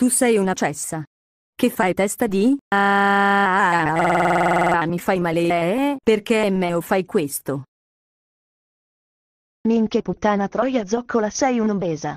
Tu sei una cessa. Che fai testa di? Ah, mi fai male, eh? Perché me o fai questo? Minchia puttana troia zoccola sei un'obesa.